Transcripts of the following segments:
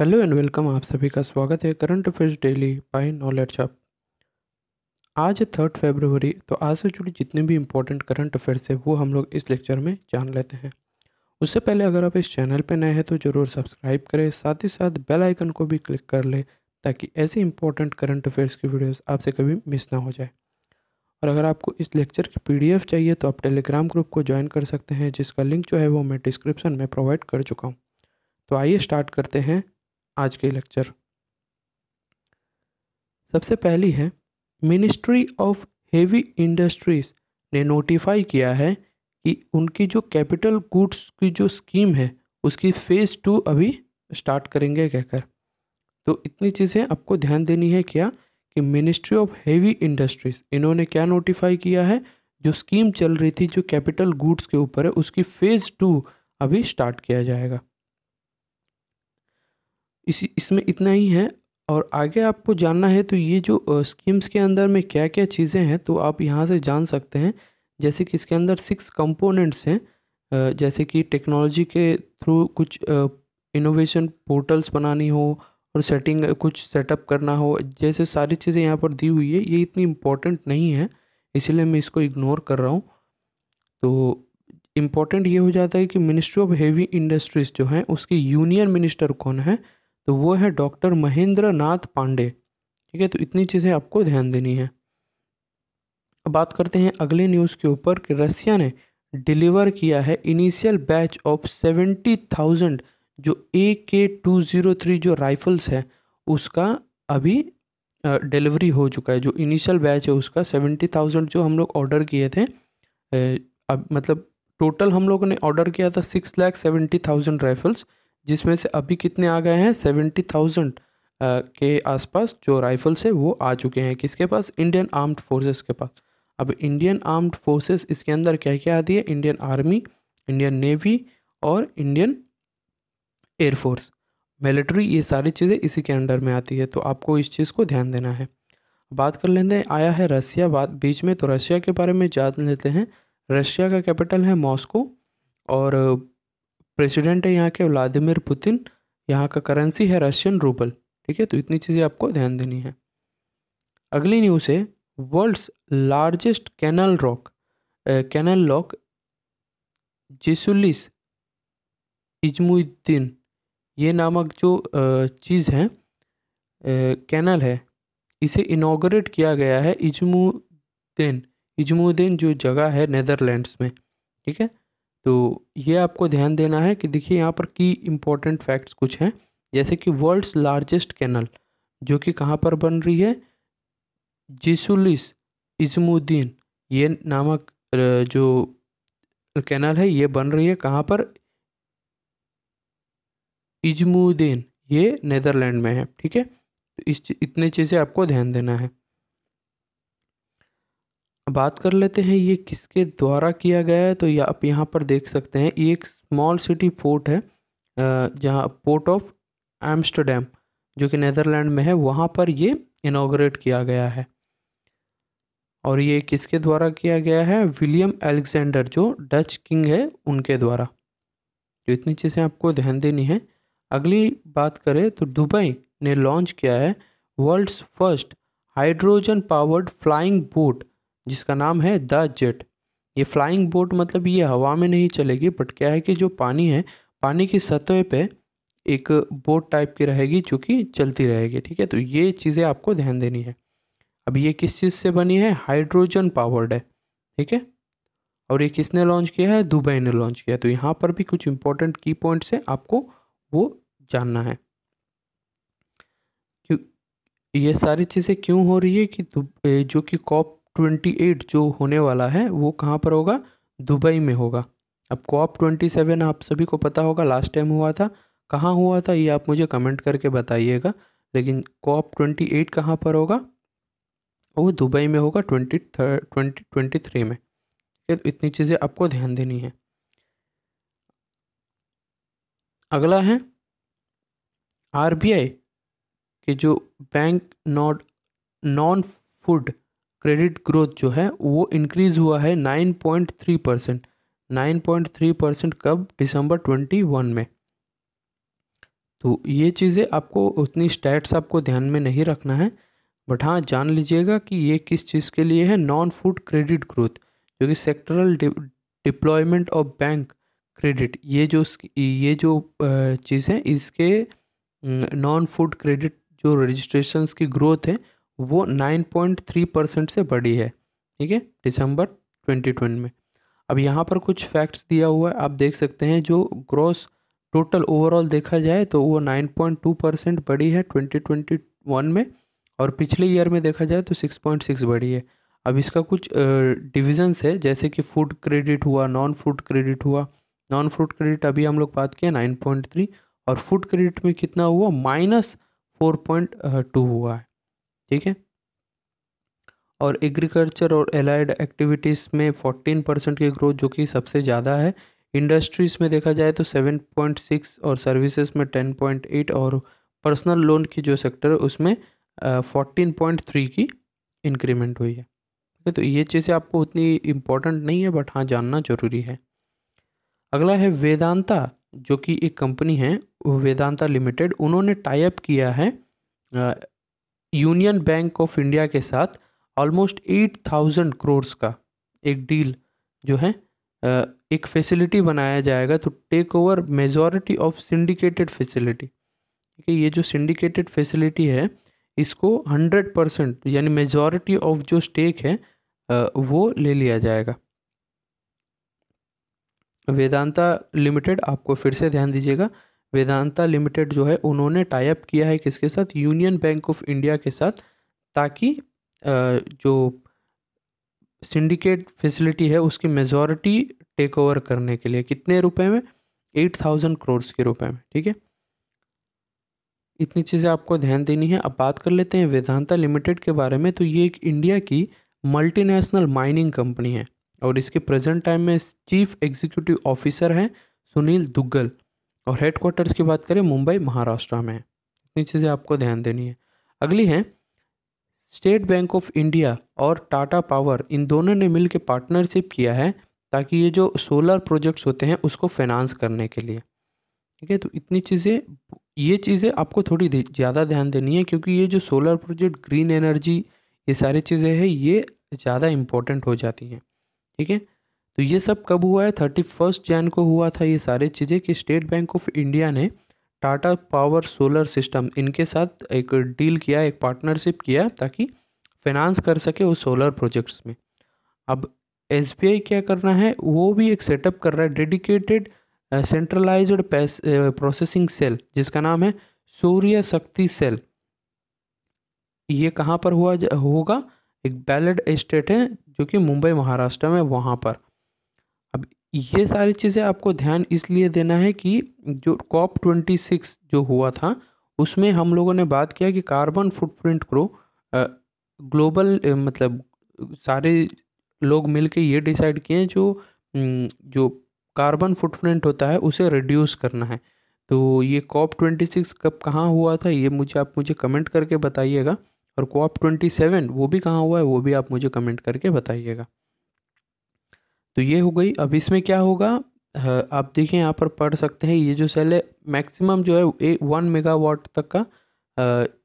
Hello and welcome आप सभी का स्वागत है current affairs daily by knowledge hub आज थर्ड फेबरवरी तो आज से जुड़ी जितने भी इम्पोर्टेंट करंट अफेयर्स है वो हम लोग इस लेक्चर में जान लेते हैं उससे पहले अगर आप इस चैनल पर नए हैं तो ज़रूर सब्सक्राइब करें साथ ही साथ बेल आइकन को भी क्लिक कर लें ताकि ऐसे इंपॉर्टेंट करंट अफेयर्स की वीडियोस आपसे कभी मिस ना हो जाए और अगर आपको इस लेक्चर की पीडीएफ चाहिए तो आप टेलीग्राम ग्रुप को ज्वाइन कर सकते हैं जिसका लिंक जो है वो मैं डिस्क्रिप्शन में प्रोवाइड कर चुका हूँ तो आइए स्टार्ट करते हैं आज के लेक्चर सबसे पहली है मिनिस्ट्री ऑफ हेवी इंडस्ट्रीज ने नोटिफाई किया है कि उनकी जो कैपिटल गुड्स की जो स्कीम है उसकी फ़ेज़ टू अभी स्टार्ट करेंगे कहकर तो इतनी चीज़ें आपको ध्यान देनी है क्या कि मिनिस्ट्री ऑफ हेवी इंडस्ट्रीज़ इन्होंने क्या नोटिफाई किया है जो स्कीम चल रही थी जो कैपिटल गुड्स के ऊपर है उसकी फ़ेज़ टू अभी स्टार्ट किया जाएगा इसी इसमें इतना ही है और आगे आपको जानना है तो ये जो स्कीम्स के अंदर में क्या क्या चीज़ें हैं तो आप यहाँ से जान सकते हैं जैसे कि इसके अंदर सिक्स कंपोनेंट्स हैं जैसे कि टेक्नोलॉजी के थ्रू कुछ इनोवेशन पोर्टल्स बनानी हो और सेटिंग कुछ सेटअप करना हो जैसे सारी चीज़ें यहाँ पर दी हुई है ये इतनी इम्पोर्टेंट नहीं है इसलिए मैं इसको इग्नोर कर रहा हूँ तो इम्पोर्टेंट ये हो जाता है कि मिनिस्ट्री ऑफ हेवी इंडस्ट्रीज़ जो हैं उसके यूनियन मिनिस्टर कौन है तो वो है डॉक्टर महेंद्र नाथ पांडे ठीक है तो इतनी चीज़ें आपको ध्यान देनी है अब बात करते हैं अगले न्यूज़ के ऊपर कि रसिया ने डिलीवर किया है initial batch of seventy thousand जो A K two zero three जो राइफल्स है उसका अभी डिलीवरी हो चुका है जो इनिशियल बैच है उसका सेवेंटी थाउजेंड जो हम लोग ऑर्डर किए थे अब मतलब टोटल हम लोगों ने ऑर्डर किया था six lakh seventy thousand rifles जिसमें से अभी कितने आ गए हैं सेवेंटी थाउजेंड के आसपास जो राइफल्स है वो आ चुके हैं किसके पास इंडियन आर्म्ड फोर्सेस के पास अब इंडियन आर्म्ड फोर्सेस इसके अंदर क्या क्या आती है इंडियन आर्मी इंडियन नेवी और इंडियन एयरफोर्स मिलिट्री ये सारी चीज़ें इसी के अंडर में आती है तो आपको इस चीज़ को ध्यान देना है बात कर लेते हैं आया है रशिया बात बीच में तो रशिया के बारे में जान लेते हैं रशिया का कैपिटल है मॉस्को और प्रेसिडेंट है यहाँ के व्लादिमिर पुतिन यहाँ का करेंसी है रशियन रूबल ठीक है तो इतनी चीज़ें आपको ध्यान देनी है अगली न्यूज़ है world's largest canal rock canal lock जिसुलिस इजमुद्दीन ये नामक जो चीज़ है कैनल है इसे इनाग्रेट किया गया है इजमुद्दीन इजमुद्दीन जो जगह है नेदरलैंड्स में ठीक है तो ये आपको ध्यान देना है कि देखिए यहाँ पर की इम्पोर्टेंट फैक्ट्स कुछ हैं जैसे कि वर्ल्ड्स लार्जेस्ट कैनल जो कि कहाँ पर बन रही है जिसुलिस इजमुद्दीन ये नामक जो कैनल है ये बन रही है कहाँ पर इजमुद्दीन ये नेदरलैंड में है ठीक है तो इस इतने चीज़ें आपको ध्यान देना है बात कर लेते हैं ये किसके द्वारा किया गया है तो ये आप यहाँ पर देख सकते हैं ये एक स्मॉल सिटी पोर्ट है जहाँ पोर्ट ऑफ एम्स्टरडेम जो कि नदरलैंड में है वहाँ पर ये इनाग्रेट किया गया है और ये किसके द्वारा किया गया है विलियम एलेक्जेंडर जो डच किंग है उनके द्वारा तो इतनी चीज़ें आपको ध्यान देनी है अगली बात करें तो दुबई ने लॉन्च किया है world's first hydrogen powered flying boat जिसका नाम है द जेट ये फ्लाइंग बोट मतलब ये हवा में नहीं चलेगी बट क्या है कि जो पानी है पानी की सतह पे एक बोट टाइप की रहेगी जो कि चलती रहेगी ठीक है तो ये चीज़ें आपको ध्यान देनी है अब ये किस चीज़ से बनी है हाइड्रोजन पावर्ड है ठीक है और ये किसने लॉन्च किया है दुबई ने लॉन्च किया तो यहाँ पर भी कुछ इंपॉर्टेंट की पॉइंट्स हैं आपको वो जानना है क्यों ये सारी चीज़ें क्यों हो रही है कि जो कि कॉप ट्वेंटी एट जो होने वाला है वो कहाँ पर होगा दुबई में होगा अब कॉप ट्वेंटी सेवन आप सभी को पता होगा लास्ट टाइम हुआ था कहाँ हुआ था ये आप मुझे कमेंट करके बताइएगा लेकिन कॉप ट्वेंटी एट कहाँ पर होगा वो दुबई में होगा ट्वेंटी ट्वेंटी ट्वेंटी थ्री में इतनी चीज़ें आपको ध्यान देनी है अगला है आरबीआई के जो bank not non food credit growth जो है वो इंक्रीज़ हुआ है nine point three percent nine point three percent कब दिसंबर ट्वेंटी वन में तो ये चीज़ें आपको उतनी स्टैट्स आपको ध्यान में नहीं रखना है बट हाँ जान लीजिएगा कि ये किस चीज़ के लिए है नॉन फूड क्रेडिट ग्रोथ जो कि sectoral deployment of bank credit ये जो ये जो चीज़ है इसके नॉन फूड क्रेडिट जो रजिस्ट्रेशन की ग्रोथ है वो 9.3 परसेंट से बढ़ी है ठीक है दिसंबर 2020 में अब यहाँ पर कुछ फैक्ट्स दिया हुआ है आप देख सकते हैं जो ग्रॉस टोटल ओवरऑल देखा जाए तो वो 9.2 परसेंट बढ़ी है 2021 में और पिछले ईयर में देखा जाए तो 6.6 बढ़ी है अब इसका कुछ डिविजन्स है जैसे कि फूड क्रेडिट हुआ नॉन फूड क्रेडिट हुआ नॉन फूड क्रेडिट अभी हम लोग बात किया 9.3 और फूड क्रेडिट में कितना हुआ माइनस फोर हुआ है ठीक है और एग्रीकल्चर और एलाइड एक्टिविटीज़ में फोर्टीन परसेंट की ग्रोथ जो कि सबसे ज़्यादा है इंडस्ट्रीज़ में देखा जाए तो सेवन पॉइंट सिक्स और सर्विसेज में टेन पॉइंट एट और पर्सनल लोन की जो सेक्टर है उसमें फोर्टीन पॉइंट थ्री की इंक्रीमेंट हुई है ठीक है तो ये चीज़ें आपको उतनी इम्पोर्टेंट नहीं है बट हाँ जानना जरूरी है अगला है वेदांता जो कि एक कंपनी है वेदांता लिमिटेड उन्होंने टाइप किया है यूनियन बैंक ऑफ इंडिया के साथ ऑलमोस्ट एट थाउजेंड करोर्स का एक डील जो है एक फैसिलिटी बनाया जाएगा तो take over majority of syndicated facility ठीक है ये जो सिंडिकेटेड फैसिलिटी है इसको हंड्रेड परसेंट यानी मेजॉरिटी ऑफ जो स्टेक है वो ले लिया जाएगा वेदांता लिमिटेड आपको फिर से ध्यान दीजिएगा वेदांता लिमिटेड जो है उन्होंने टाइप किया है किसके साथ यूनियन बैंक ऑफ इंडिया के साथ ताकि जो सिंडिकेट फैसिलिटी है उसकी मेजोरिटी टेक ओवर करने के लिए कितने रुपए में एट थाउजेंड करोर्स के रुपए में ठीक है इतनी चीज़ें आपको ध्यान देनी है अब बात कर लेते हैं वेदांता लिमिटेड के बारे में तो ये एक इंडिया की मल्टीनेशनल माइनिंग कंपनी है और इसके प्रेजेंट टाइम में चीफ एग्जीक्यूटिव ऑफिसर हैं सुनील दुग्गल और हेड क्वार्टर्स की बात करें मुंबई महाराष्ट्र में इतनी चीज़ें आपको ध्यान देनी है अगली है स्टेट बैंक ऑफ इंडिया और टाटा पावर इन दोनों ने मिलकर पार्टनरशिप किया है ताकि ये जो सोलर प्रोजेक्ट्स होते हैं उसको फाइनेंस करने के लिए ठीक है तो इतनी चीज़ें ये चीज़ें आपको थोड़ी ज़्यादा ध्यान देनी है क्योंकि ये जो सोलर प्रोजेक्ट ग्रीन एनर्जी ये सारी चीज़ें हैं ये ज़्यादा इम्पोर्टेंट हो जाती हैं ठीक है थीके? तो ये सब कब हुआ है थर्टी फर्स्ट जैन को हुआ था ये सारी चीज़ें कि स्टेट बैंक ऑफ इंडिया ने टाटा पावर सोलर सिस्टम इनके साथ एक डील किया एक पार्टनरशिप किया ताकि फाइनेंस कर सके वो सोलर प्रोजेक्ट्स में अब एस क्या करना है वो भी एक सेटअप कर रहा है डेडिकेटेड सेंट्रलाइज प्रोसेसिंग सेल जिसका नाम है सूर्य शक्ति सेल ये कहाँ पर हुआ होगा एक बैलड स्टेट है जो कि मुंबई महाराष्ट्र में वहाँ पर ये सारी चीज़ें आपको ध्यान इसलिए देना है कि जो कॉप ट्वेंटी सिक्स जो हुआ था उसमें हम लोगों ने बात किया कि कार्बन फुटप्रिंट को ग्लोबल मतलब सारे लोग मिलके ये डिसाइड किए जो जो कार्बन फुटप्रिंट होता है उसे रिड्यूस करना है तो ये कॉप ट्वेंटी सिक्स कब कहाँ हुआ था ये मुझे आप मुझे कमेंट करके बताइएगा और कॉप ट्वेंटी सेवन वो भी कहाँ हुआ है वो भी आप मुझे कमेंट करके बताइएगा तो ये हो गई अब इसमें क्या होगा आप देखें यहाँ पर पढ़ सकते हैं ये जो सेल है मैक्सिमम जो है ए वन मेगावाट तक का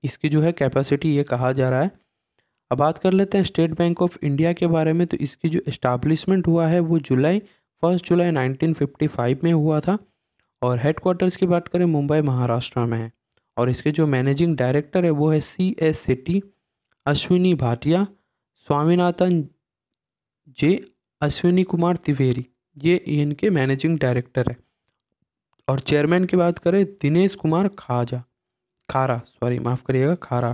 इसकी जो है कैपेसिटी ये कहा जा रहा है अब बात कर लेते हैं स्टेट बैंक ऑफ इंडिया के बारे में तो इसकी जो इस्टाब्लिशमेंट हुआ है वो जुलाई फर्स्ट जुलाई नाइनटीन में हुआ था और हेडक्वार्टर्स की बात करें मुंबई महाराष्ट्र में है और इसके जो मैनेजिंग डायरेक्टर है वो है C S Setty Ashwini Bhatia Swaminathan J Ashwini Kumar Tewari ये इनके मैनेजिंग डायरेक्टर है और चेयरमैन की बात करें दिनेश कुमार खाजा खारा सॉरी माफ़ करिएगा खारा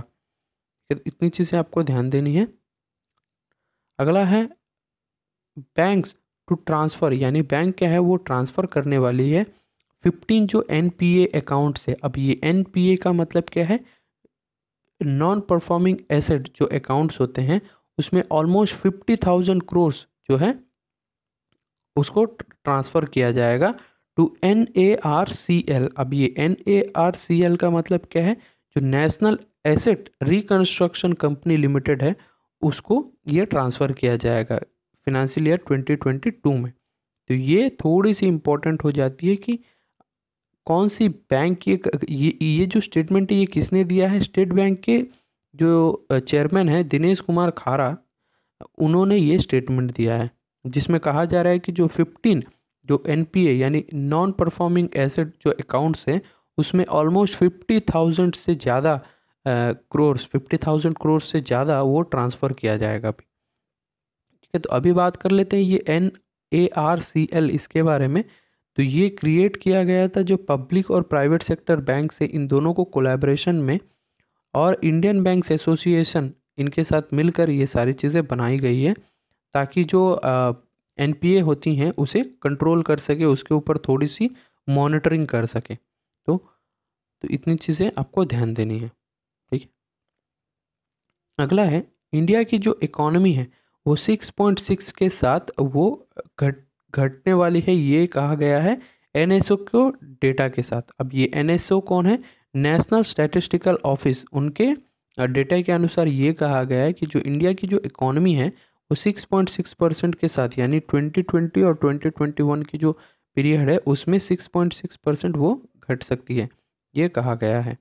तो इतनी चीज़ें आपको ध्यान देनी है अगला है बैंक्स टू ट्रांसफ़र यानी बैंक क्या है वो ट्रांसफ़र करने वाली है फिफ्टीन जो एन पी ए अकाउंट्स है अब ये एन पी ए का मतलब क्या है नॉन परफॉर्मिंग एसेट जो अकाउंट्स होते हैं उसमें ऑलमोस्ट फिफ्टी थाउजेंड क्रोर्स जो है उसको ट्रांसफ़र किया जाएगा to N A R C L अब ये N A R C L का मतलब क्या है जो national asset reconstruction company limited है उसको ये ट्रांसफ़र किया जाएगा financial year twenty twenty two में तो ये थोड़ी सी इम्पोर्टेंट हो जाती है कि कौन सी बैंक ये ये ये जो स्टेटमेंट है ये किसने दिया है स्टेट बैंक के जो चेयरमैन है दिनेश कुमार खारा उन्होंने ये स्टेटमेंट दिया है जिसमें कहा जा रहा है कि जो फिफ्टीन जो एन यानी नॉन परफॉर्मिंग एसेट जो अकाउंट्स हैं उसमें ऑलमोस्ट फिफ्टी थाउजेंड से ज़्यादा क्रोर्स फिफ्टी थाउजेंड क्रोर्स से ज़्यादा वो ट्रांसफ़र किया जाएगा अभी ठीक है तो अभी बात कर लेते हैं ये N A R C L इसके बारे में तो ये क्रिएट किया गया था जो पब्लिक और प्राइवेट सेक्टर बैंक से इन दोनों को कोलेब्रेशन में और इंडियन बैंक्स एसोसिएशन इनके साथ मिलकर ये सारी चीज़ें बनाई गई है ताकि जो एन होती हैं उसे कंट्रोल कर सके उसके ऊपर थोड़ी सी मॉनिटरिंग कर सके तो तो इतनी चीज़ें आपको ध्यान देनी है ठीक है अगला है इंडिया की जो इकोनॉमी है वो 6.6 के साथ वो घट घटने वाली है ये कहा गया है एनएसओ को डेटा के साथ अब ये एन कौन है नेशनल स्टैटिस्टिकल ऑफिस उनके डेटा के अनुसार ये कहा गया है कि जो इंडिया की जो इकोनॉमी है वो 6.6 परसेंट के साथ यानी 2020 और 2021 की जो पीरियड है उसमें 6.6 परसेंट वो घट सकती है ये कहा गया है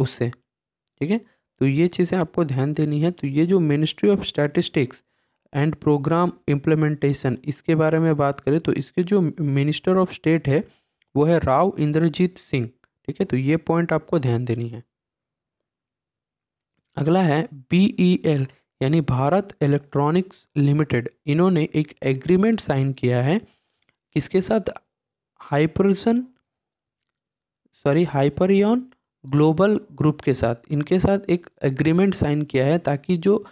उससे ठीक है तो ये चीज़ें आपको ध्यान देनी है तो ये जो ministry of statistics and programme implementation इसके बारे में बात करें तो इसके जो मिनिस्टर ऑफ स्टेट है वो है राव इंद्रजीत सिंह ठीक है तो ये पॉइंट आपको ध्यान देनी है अगला है बी ई एल यानी भारत इलेक्ट्रॉनिक्स लिमिटेड इन्होंने एक एग्रीमेंट साइन किया है किसके साथ Hyperson sorry Hyperion global group के साथ इनके साथ एक एग्रीमेंट साइन किया है ताकि जो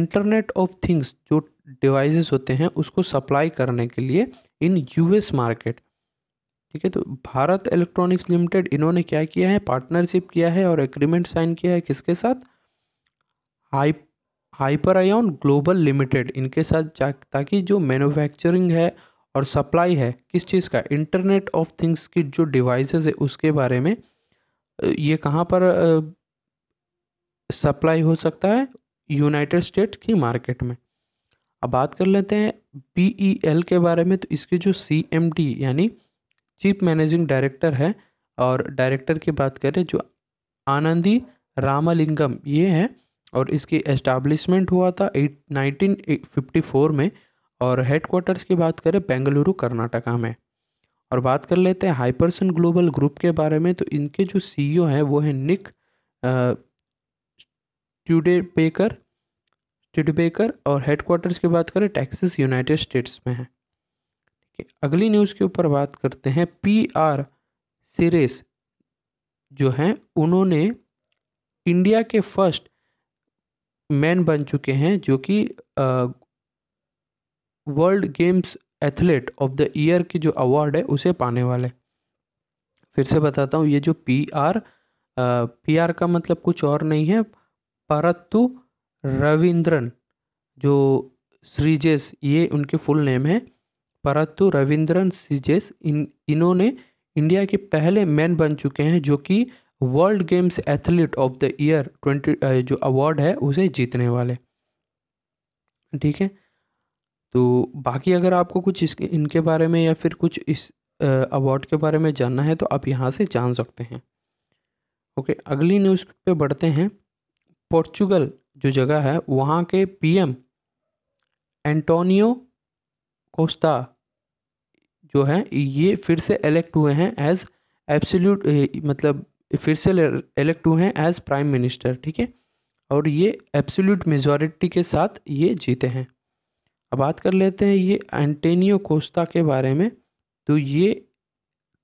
इंटरनेट ऑफ थिंग्स जो डिवाइसेस होते हैं उसको सप्लाई करने के लिए इन यूएस मार्केट ठीक है तो भारत इलेक्ट्रॉनिक्स लिमिटेड इन्होंने क्या किया है पार्टनरशिप किया है और एग्रीमेंट साइन किया है किसके साथ high Hyperion global limited इनके साथ जा ताकि जो मैन्युफैक्चरिंग है और सप्लाई है किस चीज़ का इंटरनेट ऑफ थिंग्स की जो डिवाइसेस है उसके बारे में ये कहाँ पर सप्लाई हो सकता है यूनाइटेड स्टेट की मार्केट में अब बात कर लेते हैं बी ई एल के बारे में तो इसके जो सी एम डी यानी चीफ मैनेजिंग डायरेक्टर है और डायरेक्टर की बात करें जो आनंदी रामालिंगम ये है और इसकी एस्टाब्लिशमेंट हुआ था एट नाइनटीन फिफ्टी फोर में और हेडक्वार्टर्स की बात करें बेंगलुरु कर्नाटका में और बात कर लेते हैं हाइपरसन ग्लोबल ग्रुप के बारे में तो इनके जो ओ e हैं वो हैं निक ट्यूडेपेकर ट्यूडेपेकर और हेडक्वार्टर्स की बात करें टेक्सिस यूनाइटेड स्टेट्स में है अगली न्यूज़ के ऊपर बात करते हैं पी आर सीरेस जो हैं उन्होंने इंडिया के फर्स्ट मैन बन चुके हैं जो कि world games athlete of the year की जो अवार्ड है उसे पाने वाले फिर से बताता हूँ ये जो पी आर पी आर का मतलब कुछ और नहीं है परतु रविंद्रन जो श्रीजेस ये उनके फुल नेम है परतु रविंद्रन श्रीजेस इन इन्होंने इंडिया के पहले मैन बन चुके हैं जो कि world games athlete of the year twenty जो अवार्ड है उसे जीतने वाले ठीक है तो बाकी अगर आपको कुछ इस इनके बारे में या फिर कुछ इस अवार्ड के बारे में जानना है तो आप यहाँ से जान सकते हैं ओके अगली न्यूज़ पे बढ़ते हैं पोर्चुगल जो जगह है वहाँ के पीएम एंटोनियो कोस्ता जो है ये फिर से इलेक्ट हुए हैं एज एब्सोल्यूट मतलब फिर से इलेक्ट हुए हैं एज प्राइम मिनिस्टर ठीक है और ये एब्सोल्यूट मेजॉरिटी के साथ ये जीते हैं अब बात कर लेते हैं ये एंटेनियो कोस्ता के बारे में तो ये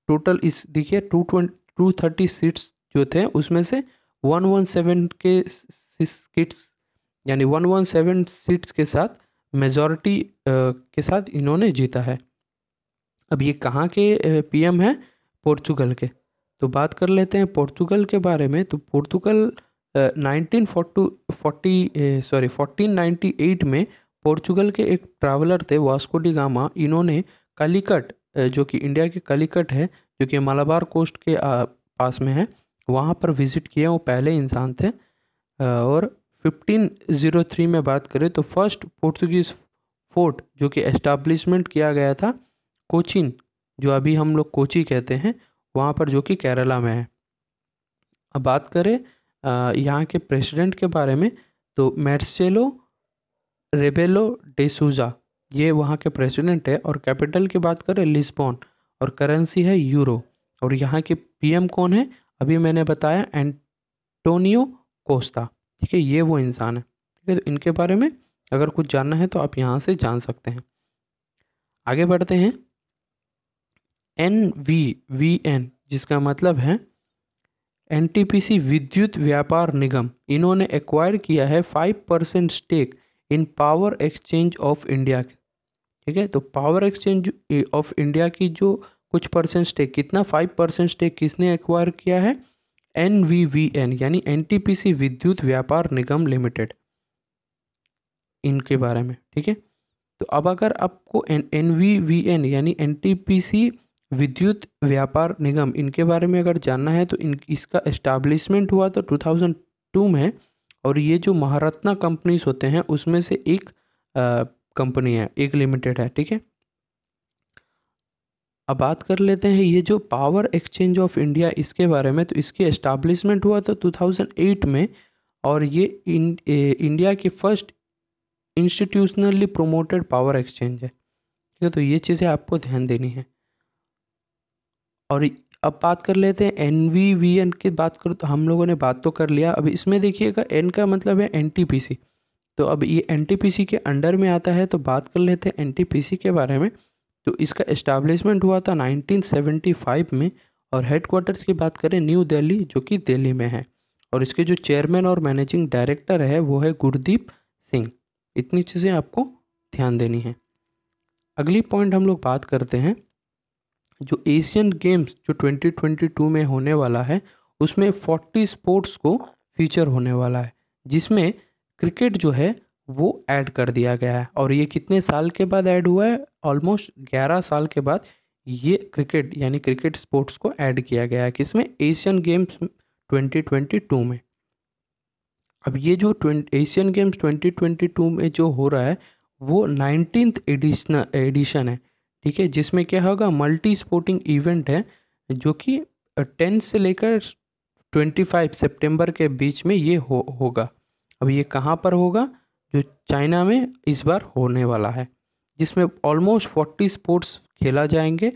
टोटल इस देखिए two twenty two thirty seats जो थे उसमें से वन वन सेवन के सीट्स यानी वन वन सेवन सीट्स के साथ मेजॉरिटी के साथ इन्होंने जीता है अब ये कहाँ के पीएम हैं पोर्चुगल के तो बात कर लेते हैं पोर्तुगल के बारे में तो Portugal nineteen forty sorry fourteen ninety eight में पुर्तगाल के एक ट्रैवलर थे वास्को डी गामा इन्होंने कालीकट जो कि इंडिया के कालीकट है जो कि मालाबार कोस्ट के पास में है वहाँ पर विज़िट किया वो पहले इंसान थे और 1503 में बात करें तो फर्स्ट पोर्तुगीज़ फोर्ट जो कि एस्टाब्लिशमेंट किया गया था कोचिन जो अभी हम लोग कोची कहते हैं वहाँ पर जो कि केरला में है अब बात करें यहाँ के प्रेसिडेंट के बारे में तो मैर्सेलो रेबेलो डेसूजा ये वहाँ के प्रेसिडेंट है और कैपिटल की बात करें लिस्बॉन और करेंसी है यूरो और यहाँ के पीएम कौन है अभी मैंने बताया एंटोनियो कोस्ता ठीक है ये वो इंसान है ठीक है तो इनके बारे में अगर कुछ जानना है तो आप यहाँ से जान सकते हैं आगे बढ़ते हैं एन वी वी एन जिसका मतलब है N T P C Vidyut Vyapar निगम इन्होंने एक्वायर किया है five percent stake in power exchange of India ठीक है तो पावर एक्सचेंज ऑफ इंडिया की जो कुछ परसेंट स्टेक कितना फाइव परसेंट स्टेक किसने एक्वायर किया है एन वी वी एन यानी N T P C Vidyut Vyapar निगम लिमिटेड इनके बारे में ठीक है तो अब अगर आपको N N V V N यानी N T P C Vidyut Vyapar निगम इनके बारे में अगर जानना है तो इन इसका इस्टाब्लिशमेंट हुआ तो टू में और ये जो महारत्ना कंपनीज होते हैं उसमें से एक कंपनी है एक लिमिटेड है ठीक है अब बात कर लेते हैं ये जो पावर एक्सचेंज ऑफ इंडिया इसके बारे में तो इसकी एस्टाब्लिशमेंट हुआ तो 2008 में और ये इन, ए, इंडिया की first institutionally promoted power exchange है ठीक है तो ये चीज़ें आपको ध्यान देनी है और अब बात कर लेते हैं एन वी वी एन की बात करूँ तो हम लोगों ने बात तो कर लिया अब इसमें देखिएगा एन का मतलब है एन टी पी सी तो अब ये एन टी पी सी के अंडर में आता है तो बात कर लेते हैं एन टी पी सी के बारे में तो इसका इस्टाब्लिशमेंट हुआ था नाइनटीन सेवेंटी फाइव में और हेडक्वार्टर्स की बात करें न्यू दिल्ली जो कि दिल्ली में है और इसके जो चेयरमैन और मैनेजिंग डायरेक्टर है वो है गुरदीप सिंह इतनी चीज़ें आपको ध्यान देनी है अगली पॉइंट हम लोग बात करते हैं जो एशियन गेम्स जो 2022 में होने वाला है उसमें 40 स्पोर्ट्स को फीचर होने वाला है जिसमें क्रिकेट जो है वो ऐड कर दिया गया है और ये कितने साल के बाद ऐड हुआ है ऑलमोस्ट 11 साल के बाद ये क्रिकेट यानी क्रिकेट स्पोर्ट्स को ऐड किया गया है किसमें एशियन गेम्स 2022 में अब ये जो एशियन गेम्स 2022 में जो हो रहा है वो नाइनटीन एडिशन एडिशन है ठीक है जिसमें क्या होगा मल्टी स्पोर्टिंग इवेंट है जो कि टेन से लेकर ट्वेंटी फाइव सेप्टेम्बर के बीच में ये हो होगा अब ये कहाँ पर होगा जो चाइना में इस बार होने वाला है जिसमें ऑलमोस्ट फोर्टी स्पोर्ट्स खेला जाएंगे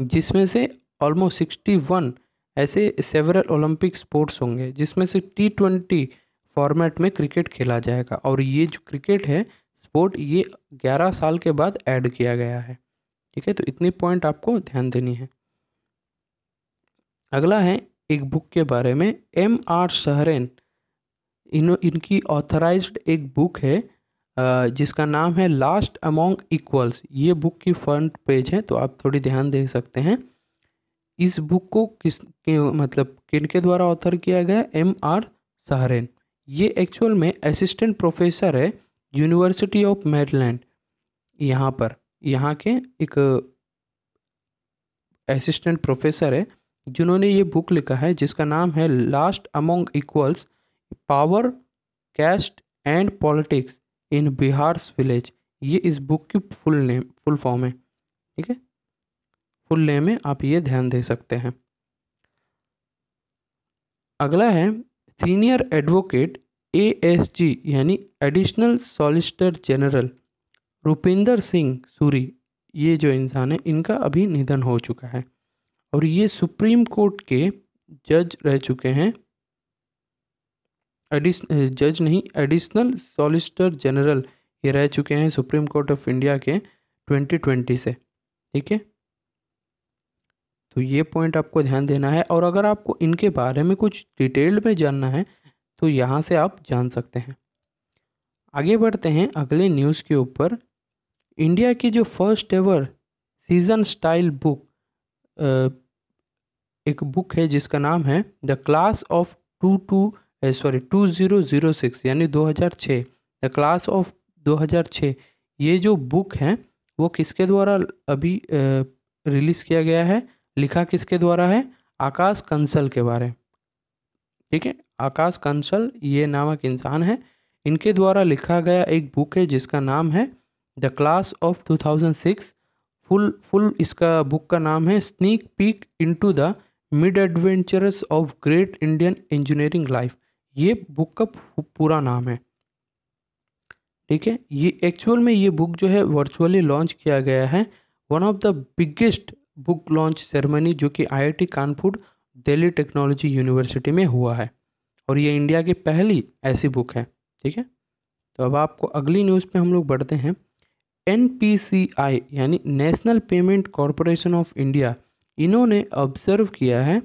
जिसमें से ऑलमोस्ट सिक्सटी वन ऐसे सेवरल ओलंपिक स्पोर्ट्स होंगे जिसमें से टी ट्वेंटी फॉर्मेट में क्रिकेट खेला जाएगा और ये जो क्रिकेट है स्पोर्ट ये ग्यारह साल के बाद ऐड किया गया है ठीक है तो इतनी पॉइंट आपको ध्यान देनी है अगला है एक बुक के बारे में एम आर सहरेन इन इनकी ऑथराइज्ड एक बुक है जिसका नाम है लास्ट अमोंग इक्वल्स ये बुक की फ्रंट पेज है तो आप थोड़ी ध्यान दे सकते हैं इस बुक को किस के, मतलब किन के द्वारा ऑथर किया गया एम आर सहरेन ये एक्चुअल में असिस्टेंट प्रोफेसर है यूनिवर्सिटी ऑफ मेरीलैंड यहाँ पर यहाँ के एक असिस्टेंट प्रोफेसर है जिन्होंने ये बुक लिखा है जिसका नाम है last among equals power caste and politics in Bihar's village ये इस बुक की फुल नेम फुल फॉर्म है ठीक है फुल नेम में आप ये ध्यान दे सकते हैं अगला है senior advocate A S G यानी additional solicitor general Rupinder Singh Suri ये जो इंसान है इनका अभी निधन हो चुका है और ये सुप्रीम कोर्ट के जज रह चुके हैं जज नहीं एडिशनल सॉलिसिटर जनरल ये रह चुके हैं सुप्रीम कोर्ट ऑफ इंडिया के 2020 से ठीक है तो ये पॉइंट आपको ध्यान देना है और अगर आपको इनके बारे में कुछ डिटेल में जानना है तो यहाँ से आप जान सकते हैं आगे बढ़ते हैं अगले न्यूज़ के ऊपर इंडिया की जो first ever season style book एक बुक है जिसका नाम है the class of two two sorry two zero zero six यानी दो हज़ार छः द क्लास ऑफ दो हज़ार छः ये जो बुक है वो किसके द्वारा अभी रिलीज़ किया गया है लिखा किसके द्वारा है आकाश कंसल के बारे ठीक है आकाश कंसल ये नामक इंसान है इनके द्वारा लिखा गया एक बुक है जिसका नाम है the class of 2006 full full इसका बुक का नाम है sneak peek into the mid adventures of great Indian engineering life ये बुक का पूरा नाम है ठीक है ये एक्चुअल में ये बुक जो है वर्चुअली लॉन्च किया गया है one of the biggest book launch ceremony जो कि IIT Kanpur Delhi technology university में हुआ है और ये इंडिया की पहली ऐसी बुक है ठीक है तो अब आपको अगली न्यूज़ पे हम लोग बढ़ते हैं एन यानी national payment corporation of India इन्होंने ऑब्जर्व किया है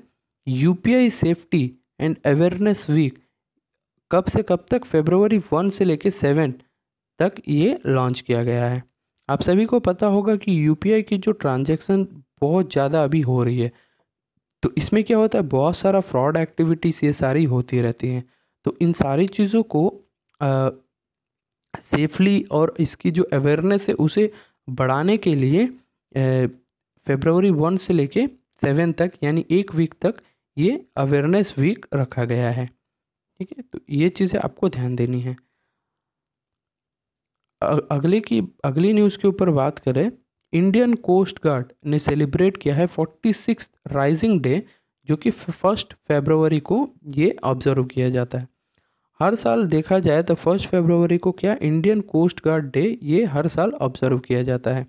U safety and awareness week कब से कब तक फेब्रवरी वन से लेकर सेवन तक ये लॉन्च किया गया है आप सभी को पता होगा कि यू की जो ट्रांजैक्शन बहुत ज़्यादा अभी हो रही है तो इसमें क्या होता है बहुत सारा फ्रॉड एक्टिविटीज़ ये सारी होती रहती हैं तो इन सारी चीज़ों को सेफ़ली और इसकी जो अवेयरनेस है उसे बढ़ाने के लिए फेबरवरी वन से लेके सेवन तक यानी एक वीक तक ये अवेयरनेस वीक रखा गया है ठीक है तो ये चीज़ें आपको ध्यान देनी है अगले की अगली न्यूज़ के ऊपर बात करें इंडियन कोस्ट गार्ड ने सेलिब्रेट किया है फोर्टी सिक्स राइजिंग डे जो कि फर्स्ट फेबरवरी को ये ऑब्जर्व किया जाता है हर साल देखा जाए तो फर्स्ट फरवरी को क्या इंडियन कोस्ट गार्ड डे ये हर साल ऑब्जर्व किया जाता है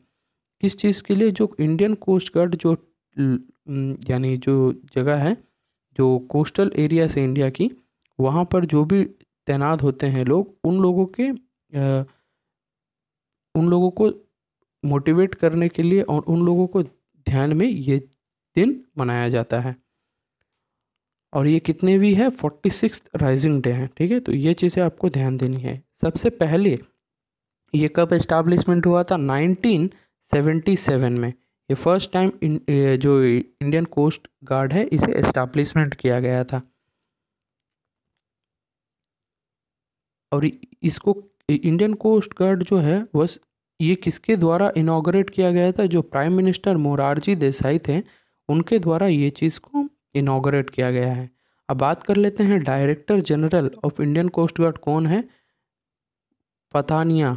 किस चीज़ के लिए जो इंडियन कोस्ट गार्ड जो यानी जो जगह है जो कोस्टल एरिया से इंडिया की वहाँ पर जो भी तैनात होते हैं लोग उन लोगों के आ, उन लोगों को मोटिवेट करने के लिए और उन लोगों को ध्यान में ये दिन मनाया जाता है और ये कितने भी है फोर्टी सिक्स राइजिंग डे हैं ठीक है तो ये चीज़ें आपको ध्यान देनी है सबसे पहले ये कब इस्टाब्लिशमेंट हुआ था नाइनटीन सेवेंटी सेवन में ये फर्स्ट टाइम जो इंडियन कोस्ट गार्ड है इसे इस्टाब्लिशमेंट किया गया था और इसको इंडियन कोस्ट गार्ड जो है बस ये किसके द्वारा इनाग्रेट किया गया था जो प्राइम मिनिस्टर मोरारजी देसाई थे उनके द्वारा ये चीज़ को इनाग्रेट किया गया है अब बात कर लेते हैं director general of Indian coast guard कौन है पतानिया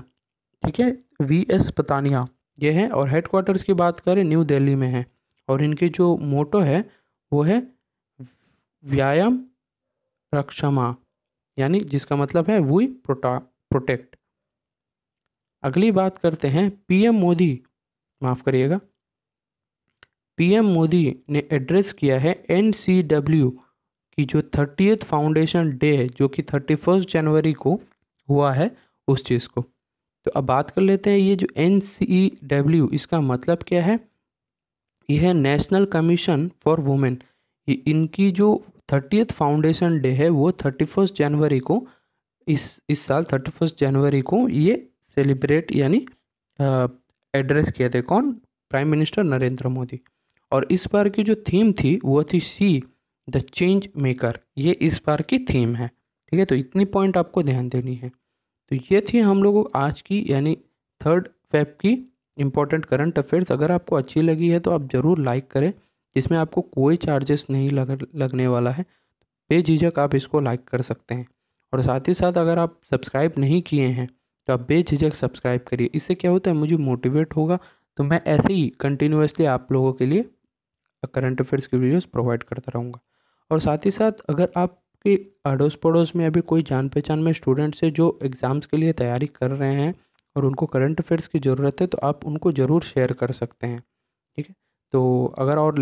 ठीक है वी एस पतानिया ये है और हेड क्वार्टर्स की बात करें न्यू दिल्ली में है और इनके जो मोटो है वो है व्यायाम रक्षमा यानी जिसका मतलब है वी प्रोटा प्रोटेक्ट अगली बात करते हैं पीएम मोदी माफ़ करिएगा पीएम मोदी ने एड्रेस किया है एन की जो थर्टीथ फाउंडेशन डे है जो कि थर्टी फर्स्ट जनवरी को हुआ है उस चीज़ को तो अब बात कर लेते हैं ये जो एन e इसका मतलब क्या है यह है नेशनल कमीशन फॉर वुमेन ये इनकी जो थर्टीथ फाउंडेशन डे है वो थर्टी फर्स्ट जनवरी को इस इस साल थर्टी फर्स्ट जनवरी को ये सेलिब्रेट यानी एड्रेस किया थे कौन प्राइम मिनिस्टर नरेंद्र मोदी और इस बार की जो थीम थी वो थी सी द चेंज मेकर ये इस बार की थीम है ठीक है तो इतनी पॉइंट आपको ध्यान देनी है तो ये थी हम लोगों आज की यानी थर्ड फेब की इम्पोर्टेंट करंट अफेयर्स अगर आपको अच्छी लगी है तो आप ज़रूर लाइक करें जिसमें आपको कोई चार्जेस नहीं लग लगने वाला है बेझिझक आप इसको लाइक कर सकते हैं और साथ ही साथ अगर आप सब्सक्राइब नहीं किए हैं तो आप बेझिझक सब्सक्राइब करिए इससे क्या होता है मुझे मोटिवेट होगा तो मैं ऐसे ही कंटिन्यूसली आप लोगों के लिए करंट अफेयर्स की वीडियोस प्रोवाइड करता रहूँगा और साथ ही साथ अगर आपके अड़ोस पड़ोस में अभी कोई जान पहचान में स्टूडेंट्स है जो एग्ज़ाम्स के लिए तैयारी कर रहे हैं और उनको करंट अफेयर्स की ज़रूरत है तो आप उनको ज़रूर शेयर कर सकते हैं ठीक है तो अगर और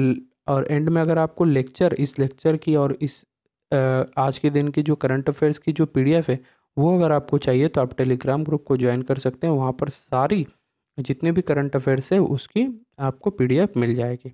और एंड में अगर आपको लेक्चर इस लेक्चर की और इस आज के दिन की जो करंट अफेयर्स की जो पीडीएफ है वो अगर आपको चाहिए तो आप टेलीग्राम ग्रुप को ज्वाइन कर सकते हैं वहाँ पर सारी जितने भी करंट अफेयर्स है उसकी आपको पीडीएफ मिल जाएगी